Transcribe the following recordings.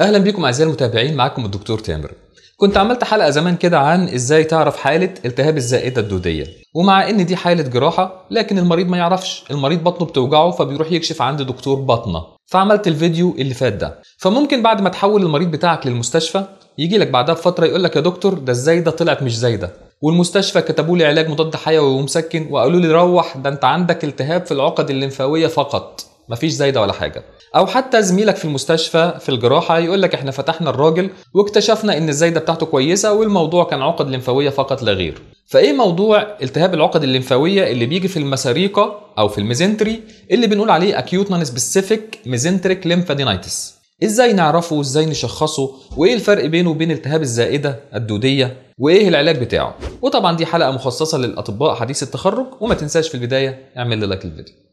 اهلا بيكم اعزائي المتابعين معاكم الدكتور تامر كنت عملت حلقه زمان كده عن ازاي تعرف حاله التهاب الزائده الدوديه ومع ان دي حاله جراحه لكن المريض ما يعرفش المريض بطنه بتوجعه فبيروح يكشف عند دكتور بطنه فعملت الفيديو اللي فات ده فممكن بعد ما تحول المريض بتاعك للمستشفى يجي لك بعدها بفتره يقول لك يا دكتور ده الزايده طلعت مش زايده والمستشفى كتبوا لي علاج مضاد حيوي ومسكن وقالوا لي روح ده انت عندك التهاب في العقد الليمفاويه فقط مفيش زايده ولا حاجه او حتى زميلك في المستشفى في الجراحه يقول لك احنا فتحنا الراجل واكتشفنا ان الزايده بتاعته كويسه والموضوع كان عقد لمفاويه فقط لا غير فايه موضوع التهاب العقد اللمفاويه اللي بيجي في المساريقه او في الميزنتري اللي بنقول عليه اكيوت نون سبيسيفيك ميزنتريك ليمفادينايتس ازاي نعرفه وازاي نشخصه وايه الفرق بينه وبين التهاب الزائده الدوديه وايه العلاج بتاعه وطبعا دي حلقه مخصصه للاطباء حديث التخرج وما تنساش في البدايه اعمل لايك للفيديو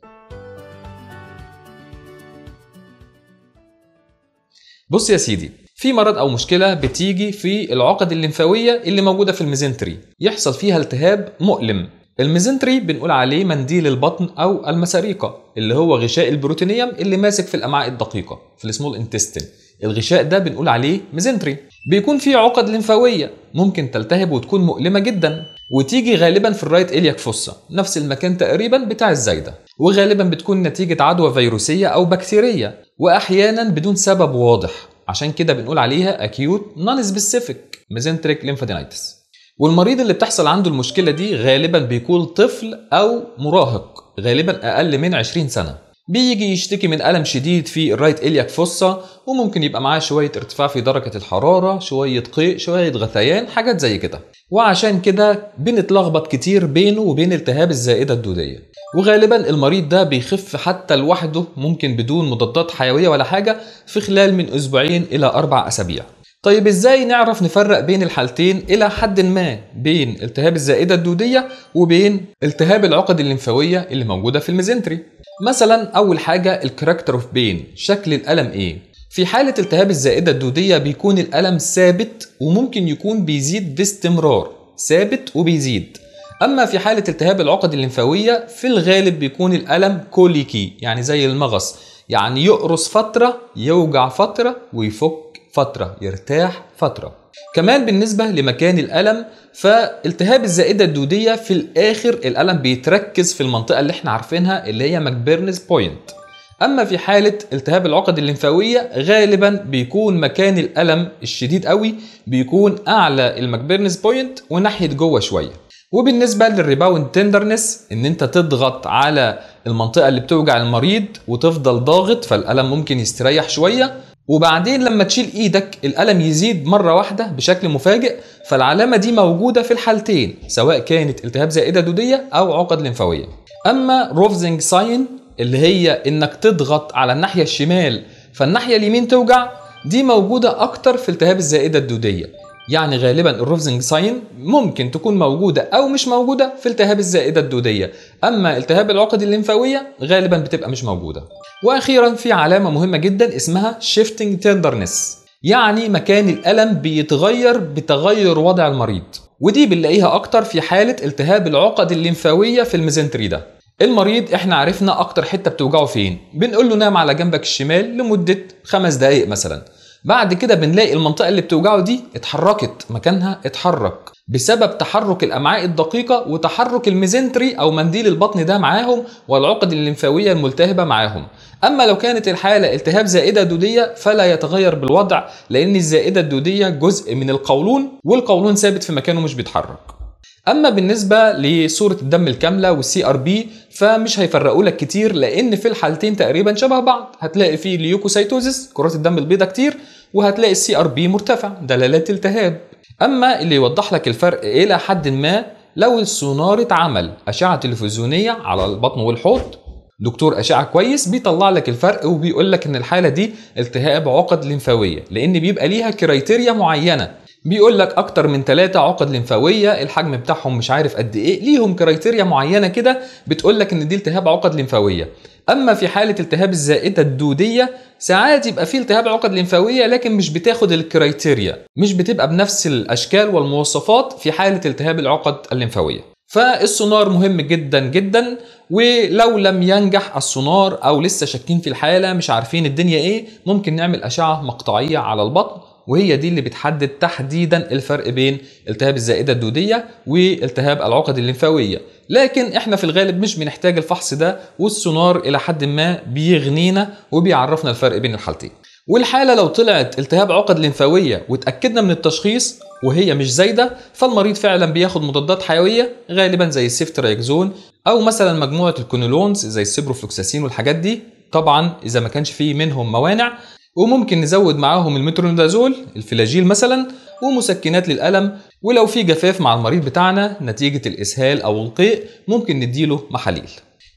بص يا سيدي في مرض او مشكله بتيجي في العقد الليمفاويه اللي موجوده في الميزنتري يحصل فيها التهاب مؤلم الميزنتري بنقول عليه منديل البطن او المساريقه اللي هو غشاء البروتينيوم اللي ماسك في الامعاء الدقيقه في السمول انتستين الغشاء ده بنقول عليه ميزنتري بيكون فيه عقد لمفاويه ممكن تلتهب وتكون مؤلمه جدا وتيجي غالبا في الرايت الياك فوسا نفس المكان تقريبا بتاع الزايده وغالبا بتكون نتيجه عدوى فيروسيه او بكتيريه واحيانا بدون سبب واضح عشان كده بنقول عليها اكيوت نون سبيسيفيك ميزنتريك ليمفادينايتس والمريض اللي بتحصل عنده المشكله دي غالبا بيكون طفل او مراهق غالبا اقل من 20 سنه بيجي يشتكي من ألم شديد في الرايت إلياك فصه وممكن يبقى معاه شوية ارتفاع في درجة الحرارة شوية قيء شوية غثيان حاجات زي كده وعشان كده بنتلخبط كتير بينه وبين التهاب الزائدة الدودية وغالبا المريض ده بيخف حتى لوحده ممكن بدون مضادات حيويه ولا حاجه في خلال من اسبوعين الى اربع اسابيع طيب ازاي نعرف نفرق بين الحالتين الى حد ما بين التهاب الزائده الدوديه وبين التهاب العقد الليمفاويه اللي موجوده في الميزنتري مثلا اول حاجه الكاركتر اوف بين شكل الالم ايه في حالة التهاب الزائدة الدودية بيكون الألم ثابت وممكن يكون بيزيد باستمرار ثابت وبيزيد اما في حاله التهاب العقد الليمفاويه في الغالب بيكون الالم كوليكي يعني زي المغص يعني يقرص فتره يوجع فتره ويفك فتره يرتاح فتره كمان بالنسبة لمكان الألم فالتهاب الزائدة الدودية في الآخر الألم بيتركز في المنطقة اللي احنا عارفينها اللي هي ماكبيرنز بوينت أما في حالة التهاب العقد الليمفاوية غالبا بيكون مكان الألم الشديد قوي بيكون أعلى الماكبيرنز بوينت وناحية جوه شوية وبالنسبه للريباوند تندرنس ان انت تضغط على المنطقه اللي بتوجع المريض وتفضل ضاغط فالالم ممكن يستريح شويه وبعدين لما تشيل ايدك الالم يزيد مره واحده بشكل مفاجئ فالعلامه دي موجوده في الحالتين سواء كانت التهاب زائده دوديه او عقد لمفاويه اما روفزنج ساين اللي هي انك تضغط على الناحيه الشمال فالناحيه اليمين توجع دي موجوده اكتر في التهاب الزائده الدوديه يعني غالبا الروفزنج ساين ممكن تكون موجودة أو مش موجودة في التهاب الزائدة الدودية أما التهاب العقد الليمفاوية غالبا بتبقى مش موجودة وأخيرا في علامة مهمة جدا اسمها shifting tenderness يعني مكان الألم بيتغير بتغير وضع المريض ودي بنلاقيها أكتر في حالة التهاب العقد الليمفاوية في الميزنتريدا المريض احنا عرفنا اكتر حته بتوجعه فين بنقول له نام على جنبك الشمال لمده خمس دقائق مثلا بعد كده بنلاقي المنطقه اللي بتوجعه دي اتحركت مكانها اتحرك بسبب تحرك الامعاء الدقيقه وتحرك الميزنتري او منديل البطن ده معاهم والعقد الليمفاويه الملتهبه معاهم اما لو كانت الحاله التهاب زائده دوديه فلا يتغير بالوضع لان الزائده الدوديه جزء من القولون والقولون ثابت في مكانه مش بيتحرك اما بالنسبه لصوره الدم الكامله والسي ار بي فمش هيفرقوا لك كتير لان في الحالتين تقريبا شبه بعض هتلاقي في ليوكوسايتوزيس كرات الدم البيضاء كتير وهتلاقي السي ار بي مرتفع دلالات التهاب اما اللي يوضح لك الفرق الى حد ما لو السونار اتعمل اشعه تلفزيونيه على البطن والحوض دكتور اشعه كويس بيطلع لك الفرق وبيقول لك ان الحاله دي التهاب عقد لمفاويه لان بيبقى ليها كرايتيريا معينه بيقول لك اكتر من ثلاثة عقد لمفاويه الحجم بتاعهم مش عارف قد ايه ليهم كرايتيريا معينه كده بتقول لك ان دي التهاب عقد لمفاويه اما في حاله التهاب الزائده الدوديه ساعات يبقى في التهاب عقد لمفاويه لكن مش بتاخد الكرايتيريا مش بتبقى بنفس الاشكال والمواصفات في حاله التهاب العقد الليمفاويه فالسونار مهم جدا جدا ولو لم ينجح السونار او لسه شاكين في الحاله مش عارفين الدنيا ايه ممكن نعمل اشعه مقطعيه على البطن وهي دي اللي بتحدد تحديدا الفرق بين التهاب الزائده الدوديه والتهاب العقد الليمفاويه لكن احنا في الغالب مش بنحتاج الفحص ده والسونار الى حد ما بيغنينا وبيعرفنا الفرق بين الحالتين والحالة لو طلعت التهاب عقد لمفاوية واتأكدنا من التشخيص وهي مش زايدة فالمريض فعلا بياخد مضادات حيوية غالبا زي السيفترايكزون أو مثلا مجموعة الكونولونز زي السيبروفلوكساسين والحاجات دي طبعا إذا ما كانش فيه منهم موانع وممكن نزود معاهم المترونيدازول الفلاجيل مثلا ومسكنات للألم ولو في جفاف مع المريض بتاعنا نتيجة الإسهال أو القيء ممكن نديله محاليل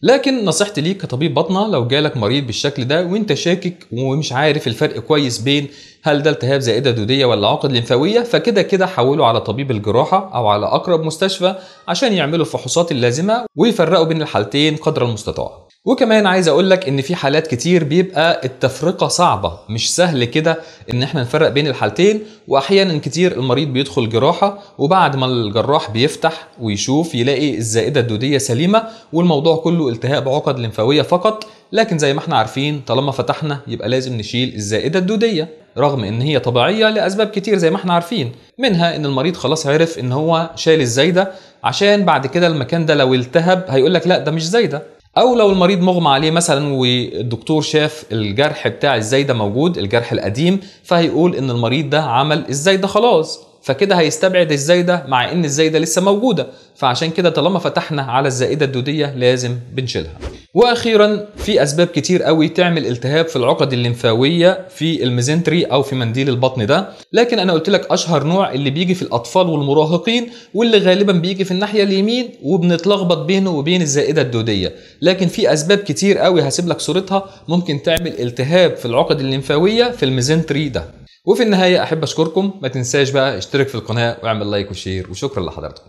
لكن نصيحتي ليك كطبيب بطنه لو جالك مريض بالشكل ده وانت شاكك ومش عارف الفرق كويس بين هل ده التهاب زائده دوديه ولا عقد لمفاويه فكده كده حوله على طبيب الجراحه او على اقرب مستشفى عشان يعملوا الفحوصات اللازمه ويفرقوا بين الحالتين قدر المستطاع وكمان عايز اقول لك ان في حالات كتير بيبقى التفرقه صعبه مش سهل كده ان احنا نفرق بين الحالتين واحيانا كتير المريض بيدخل جراحه وبعد ما الجراح بيفتح ويشوف يلاقي الزائده الدوديه سليمه والموضوع كله التهاب عقد لمفاويه فقط لكن زي ما احنا عارفين طالما فتحنا يبقى لازم نشيل الزائده الدوديه رغم ان هي طبيعيه لاسباب كتير زي ما احنا عارفين منها ان المريض خلاص عرف ان هو شال الزايده عشان بعد كده المكان ده لو التهب هيقول لك لا ده مش زايده او لو المريض مغمى عليه مثلا والدكتور شاف الجرح بتاع الزايده موجود الجرح القديم فهيقول ان المريض ده عمل الزايده خلاص فكده هيستبعد الزايده مع ان الزايده لسه موجوده فعشان كده طالما فتحنا على الزائده الدوديه لازم بنشيلها واخيرا في اسباب كتير قوي تعمل التهاب في العقد الليمفاويه في الميزنتري او في منديل البطن ده لكن انا قلت لك اشهر نوع اللي بيجي في الاطفال والمراهقين واللي غالبا بيجي في الناحيه اليمين وبنتلخبط بينه وبين الزائده الدوديه لكن في اسباب كتير قوي هسيب لك صورتها ممكن تعمل التهاب في العقد الليمفاويه في الميزنتري ده وفي النهايه احب اشكركم ما تنساش بقى اشترك في القناه واعمل لايك وشير وشكرا لحضرتك